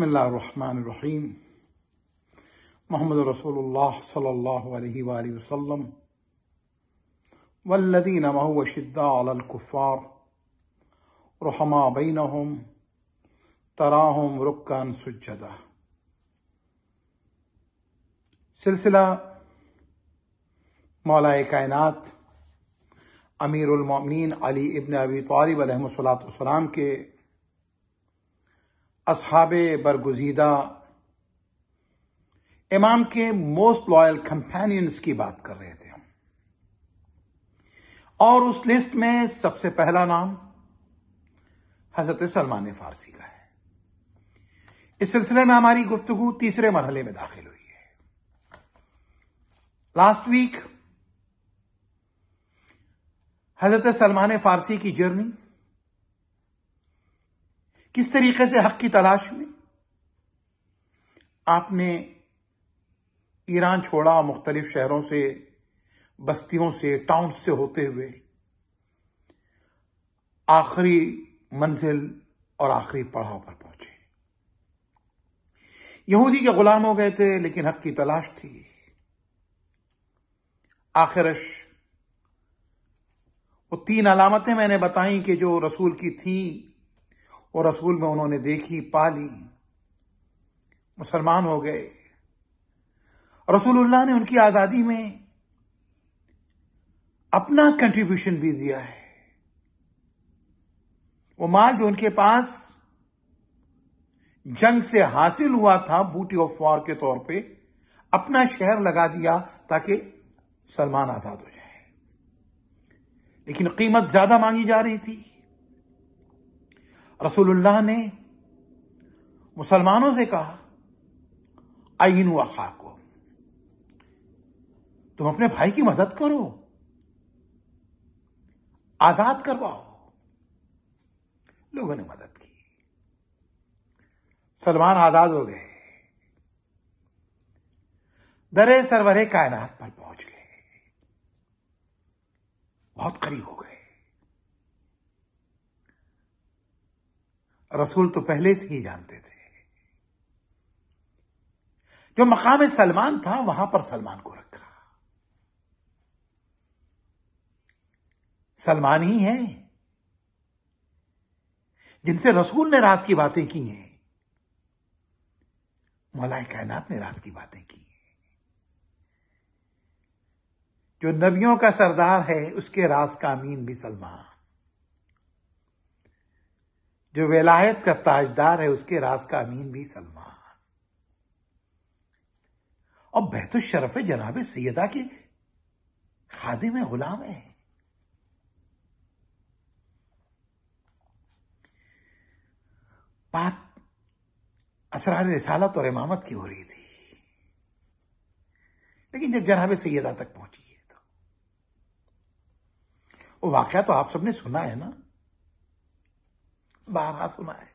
बसमीम मोहम्मद रसूलुल्लाह सल्लल्लाहु अलैहि वसल्लम वल्लदीन महशिद्दाकुफ़ार रहमा बैनहुम तराहुम रुकान सुजदा सिलसिला मौलाए कायनात अमीरमिन अली इबन अबी तालब सलाम के असहाब बरगुजीदा इमाम के मोस्ट लॉयल कंपेनियंस की बात कर रहे थे और उस लिस्ट में सबसे पहला नाम हजरत सलमान फारसी का है इस सिलसिले में हमारी गुफ्तगु तीसरे मरहले में दाखिल हुई है लास्ट वीक हजरत सलमान फारसी की जर्नी किस तरीके से हक की तलाश में आपने ईरान छोड़ा मुख्तलिफ शहरों से बस्तियों से टाउन से होते हुए आखिरी मंजिल और आखिरी पड़ाव पर पहुंचे यहूदी के गुलाम हो गए थे लेकिन हक की तलाश थी आखिरश वो तीन अलामतें मैंने बताई कि जो रसूल की थी वो रसूल में उन्होंने देखी पाली मुसलमान हो गए रसूलुल्लाह ने उनकी आजादी में अपना कंट्रीब्यूशन भी दिया है वो माल जो उनके पास जंग से हासिल हुआ था बूटी ऑफ वॉर के तौर पे अपना शहर लगा दिया ताकि सलमान आजाद हो जाए लेकिन कीमत ज्यादा मांगी जा रही थी रसूलुल्लाह ने मुसलमानों से कहा आइन व खाको तुम अपने भाई की मदद करो आजाद करवाओ लोगों ने मदद की सलमान आजाद हो गए दरे सरवरे कायनात पर पहुंच गए बहुत करीब हो गए रसूल तो पहले से ही जानते थे जो मकाम सलमान था वहां पर सलमान को रखा सलमान ही है जिनसे रसूल ने राज की बातें की हैं मौलाए कायनात ने राज की बातें की हैं जो नबियों का सरदार है उसके राज का अमीन भी सलमान जो वेलायत का ताजदार है उसके राज का अमीन भी सलमान और बेहतु शरफ जनाब सैदा के खादि में गुलाम है बात असरार रिसालत और इमामत की हो रही थी लेकिन जब जनाब सैदा तक पहुंची है तो वो वाकया तो आप सबने सुना है ना बारह सुना है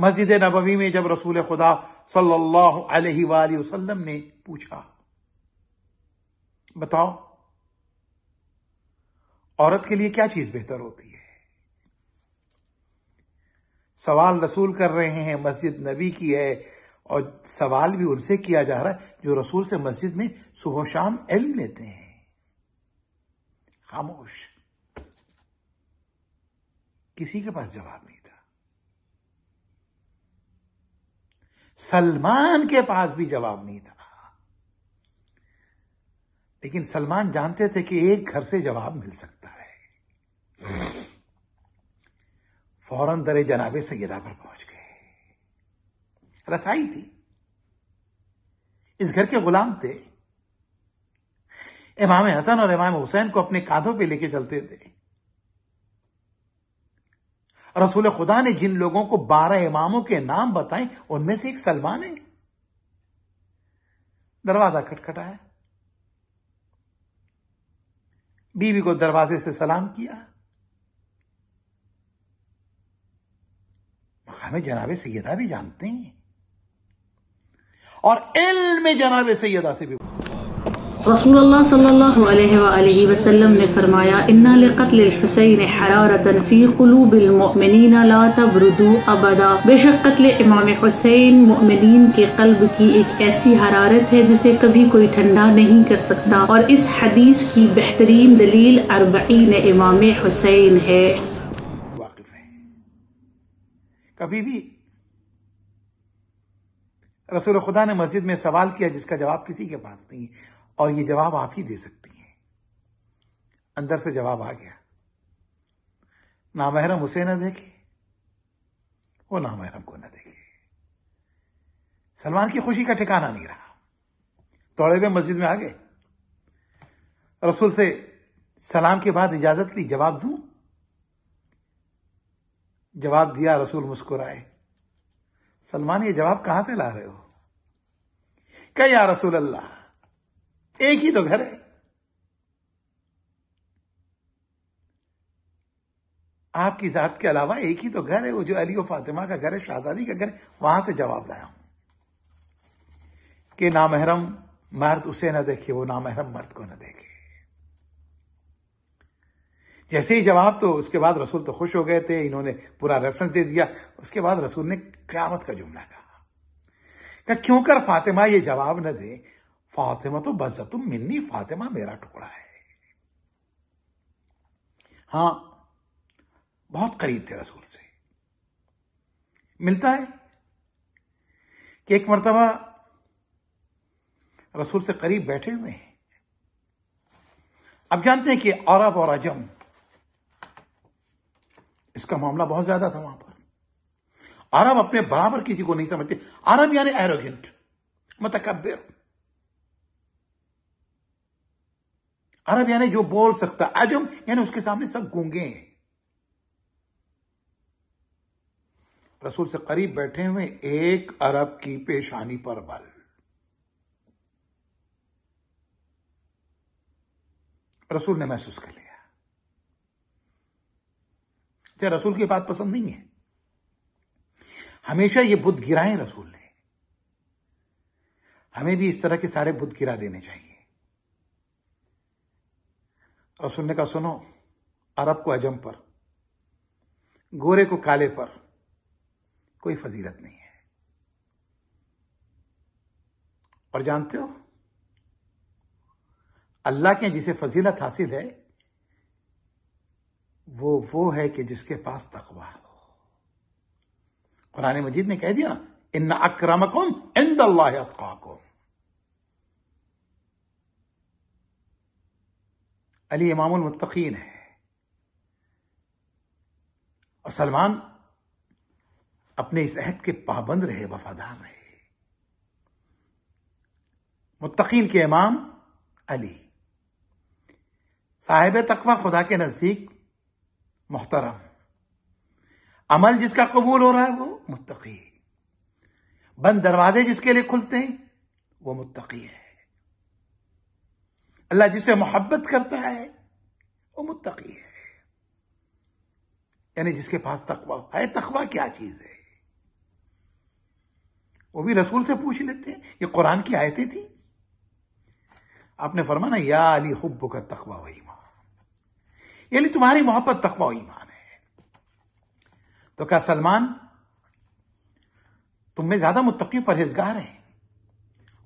मस्जिद नबवी में जब रसूल खुदा सल्लल्लाहु अलैहि वसल्लम ने पूछा बताओ औरत के लिए क्या चीज बेहतर होती है सवाल रसूल कर रहे हैं मस्जिद नबी की है और सवाल भी उनसे किया जा रहा है जो रसूल से मस्जिद में सुबह शाम इल्म लेते हैं खामोश किसी के पास जवाब नहीं था सलमान के पास भी जवाब नहीं था लेकिन सलमान जानते थे कि एक घर से जवाब मिल सकता है फौरन दरे जनाबे सैदा पर पहुंच गए रसाई थी इस घर के गुलाम थे इमाम हसन और इमाम हुसैन को अपने कांधों पे लेके चलते थे रसूल खुदा ने जिन लोगों को बारह इमामों के नाम बताए उनमें से एक सलमान है दरवाजा खटखटाया बीवी को दरवाजे से सलाम किया हमें जनाब सैदा भी जानते हैं और में जनाब सैदा से भी रसूलुल्लाह सल्लल्लाहु अलैहि वसल्लम ने फरमाया इन्ना लिकत्ल हुसैन हरारतन फी कुलूबिल मुमिनीन ला तबरुदु अबदा बेशक कत्ल इमाम हुसैन मुमिनीन के कल्ब की एक ऐसी हरारत है जिसे कभी कोई ठंडा नहीं कर सकता और इस हदीस की बेहतरीन दलील अरबईन इमाम हुसैन है कभी भी रसूल खुदा ने मस्जिद में सवाल किया जिसका जवाब किसी के पास नहीं है और ये जवाब आप ही दे सकती हैं अंदर से जवाब आ गया ना महरम उसे ना देखे वो महरम को न देखे सलमान की खुशी का ठिकाना नहीं रहा दौड़े हुए मस्जिद में आ गए रसूल से सलाम के बाद इजाजत ली जवाब दू जवाब दिया रसूल मुस्कुराए सलमान ये जवाब कहां से ला रहे हो क्या या रसूल अल्लाह एक ही तो घर है आपकी जात के अलावा एक ही तो घर है वो जो अली और फातिमा का घर है शाहजादी का घर है वहां से जवाब लाया हूं कि नामहरम मर्द उसे ना देखे वो नामहरम मर्द को ना देखे जैसे ही जवाब तो उसके बाद रसूल तो खुश हो गए थे इन्होंने पूरा रेफरेंस दे दिया उसके बाद रसूल ने क्यामत का जुमला कहा क्यों कर फातिमा ये जवाब न दे फातिमा तो बस तुम मिन्नी फातिमा मेरा टुकड़ा है हां बहुत करीब थे रसूल से मिलता है कि एक मरतबा रसूल से करीब बैठे हुए हैं अब जानते हैं कि अरब और अजम इसका मामला बहुत ज्यादा था वहां पर अरब अपने बराबर किसी को नहीं समझते अरब यानी एरोगेंट मतकबिर अरब यानी जो बोल सकता अजम यानी उसके सामने सब गूंगे हैं रसूल से करीब बैठे हुए एक अरब की पेशानी पर बल रसूल ने महसूस कर लिया क्या रसूल की बात पसंद नहीं है हमेशा ये बुद्ध गिराए रसूल ने हमें भी इस तरह के सारे बुद्ध गिरा देने चाहिए और सुनने का सुनो अरब को अजम पर गोरे को काले पर कोई फजीलत नहीं है और जानते हो अल्लाह के जिसे फजीलत हासिल है वो वो है कि जिसके पास तकवा हो कुरान मजीद ने कह दिया ना इन अक्रमकुम इंद अल्लाह अली इमाम मुत्तकीन है और सलमान अपने इस अहद के पाबंद रहे वफादार रहे मुत्तकीन के इमाम अली साहिब तकवा खुदा के नजदीक मोहतरम अमल जिसका कबूल हो रहा है वो मुत्तकी बंद दरवाजे जिसके लिए खुलते हैं वो मुत्तकी है अल्लाह जिसे मोहब्बत करता है वो मुतकी है यानी जिसके पास तकवा है तकवा क्या चीज है वो भी रसूल से पूछ लेते हैं ये कुरान की आयतें थी आपने फरमाना या अली हुब्ब का तकवा व ईमान यानी तुम्हारी मोहब्बत तकवा व ईमान है तो क्या सलमान तुम में ज्यादा मुतकी परहेजगार है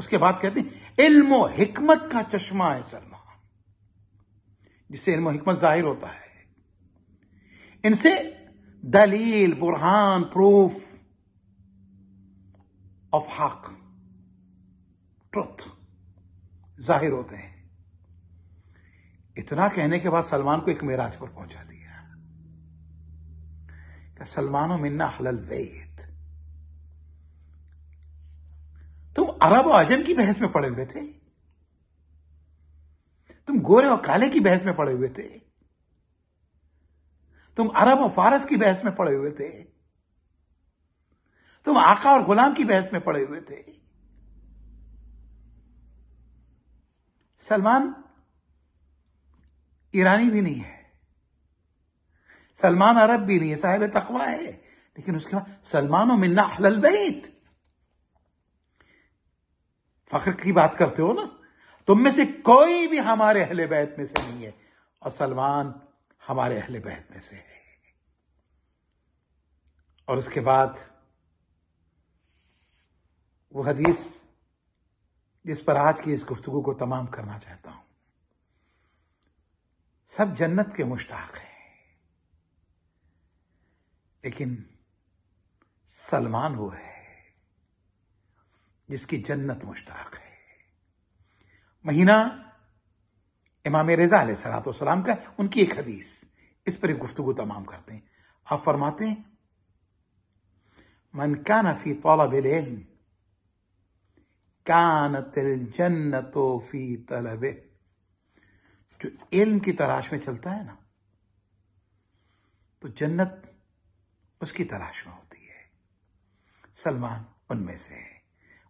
उसके बाद कहते हैं इल्मो हिकमत का चश्मा है सलमा जिससे इल्मो हिकमत जाहिर होता है इनसे दलील बुरहान प्रूफ ऑफ हक ट्रुथ जाहिर होते हैं इतना कहने के बाद सलमान को एक मेराज पर पहुंचा दिया सलमान मिन्ना हलल वेद अरब और अजम की बहस में पड़े हुए थे तुम गोरे और काले की बहस में पड़े हुए थे तुम अरब और फारस की बहस में पड़े हुए थे तुम आका और गुलाम की बहस में पड़े हुए थे सलमान ईरानी भी नहीं है सलमान अरब भी नहीं है साहेब तकवा है लेकिन उसके बाद सलमान और मिन्ना हलल बैत फख्र की बात करते हो ना तुम में से कोई भी हमारे अहले बैत में से नहीं है और सलमान हमारे अहले बैत में से है और उसके बाद वो हदीस जिस पर आज की इस गुफ्तगु को तमाम करना चाहता हूं सब जन्नत के मुश्ताक हैं लेकिन सलमान वो है जिसकी जन्नत मुश्ताक है महीना इमाम रजा सलाम का उनकी एक हदीस इस पर एक गुफ्तु तमाम करते हैं आप फरमाते हैं मन का नफी तौलब कान तिल जन्नतो फी तलब जो इल्म की तलाश में चलता है ना तो जन्नत उसकी तलाश में होती है सलमान उनमें से है